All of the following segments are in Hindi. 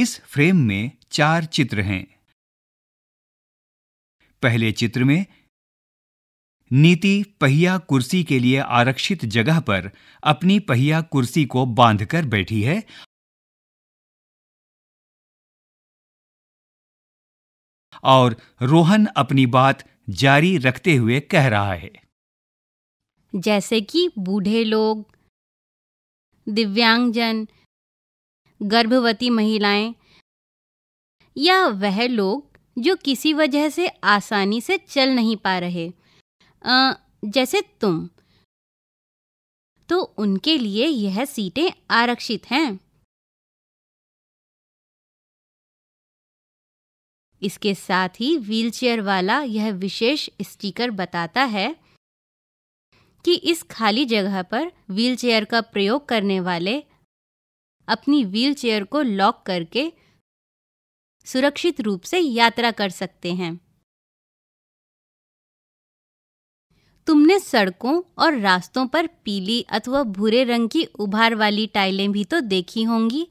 इस फ्रेम में चार चित्र हैं पहले चित्र में नीति पहिया कुर्सी के लिए आरक्षित जगह पर अपनी पहिया कुर्सी को बांधकर बैठी है और रोहन अपनी बात जारी रखते हुए कह रहा है जैसे कि बूढ़े लोग दिव्यांगजन गर्भवती महिलाएं या वह लोग जो किसी वजह से आसानी से चल नहीं पा रहे आ, जैसे तुम तो उनके लिए यह सीटें आरक्षित हैं इसके साथ ही व्हीलचेयर वाला यह विशेष स्टिकर बताता है कि इस खाली जगह पर व्हीलचेयर का प्रयोग करने वाले अपनी व्हीलचेयर को लॉक करके सुरक्षित रूप से यात्रा कर सकते हैं तुमने सड़कों और रास्तों पर पीली अथवा भूरे रंग की उभार वाली टाइलें भी तो देखी होंगी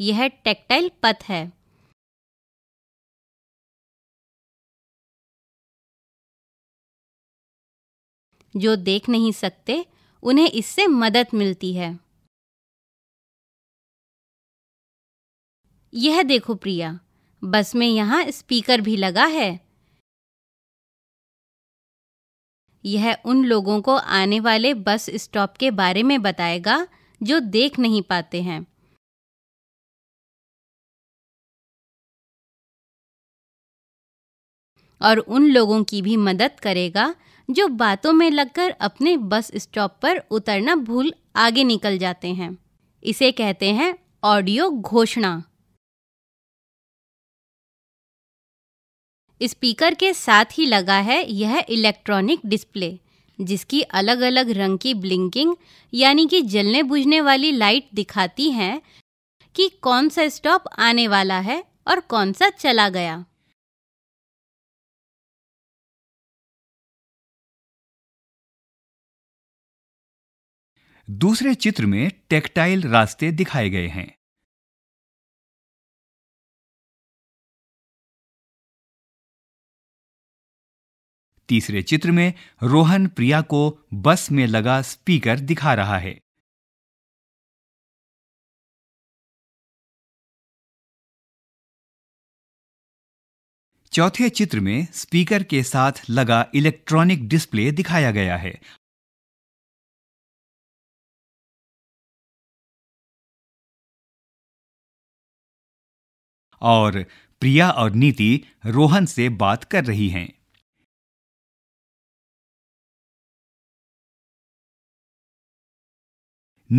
यह टेक्टाइल पथ है जो देख नहीं सकते उन्हें इससे मदद मिलती है यह देखो प्रिया बस में यहाँ स्पीकर भी लगा है यह उन लोगों को आने वाले बस स्टॉप के बारे में बताएगा जो देख नहीं पाते हैं और उन लोगों की भी मदद करेगा जो बातों में लगकर अपने बस स्टॉप पर उतरना भूल आगे निकल जाते हैं इसे कहते हैं ऑडियो घोषणा स्पीकर के साथ ही लगा है यह इलेक्ट्रॉनिक डिस्प्ले जिसकी अलग अलग रंग की ब्लिंकिंग यानी कि जलने बुझने वाली लाइट दिखाती हैं कि कौन सा स्टॉप आने वाला है और कौन सा चला गया दूसरे चित्र में टेक्टाइल रास्ते दिखाए गए हैं तीसरे चित्र में रोहन प्रिया को बस में लगा स्पीकर दिखा रहा है चौथे चित्र में स्पीकर के साथ लगा इलेक्ट्रॉनिक डिस्प्ले दिखाया गया है और प्रिया और नीति रोहन से बात कर रही हैं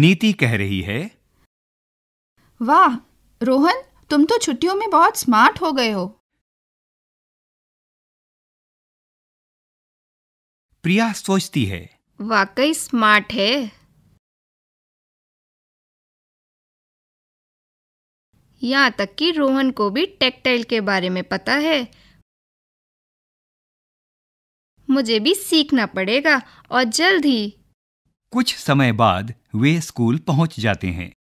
नीति कह रही है वाह रोहन तुम तो छुट्टियों में बहुत स्मार्ट हो गए हो प्रिया सोचती है वाकई स्मार्ट है यहाँ तक कि रोहन को भी टेक्टाइल के बारे में पता है मुझे भी सीखना पड़ेगा और जल्द ही कुछ समय बाद वे स्कूल पहुंच जाते हैं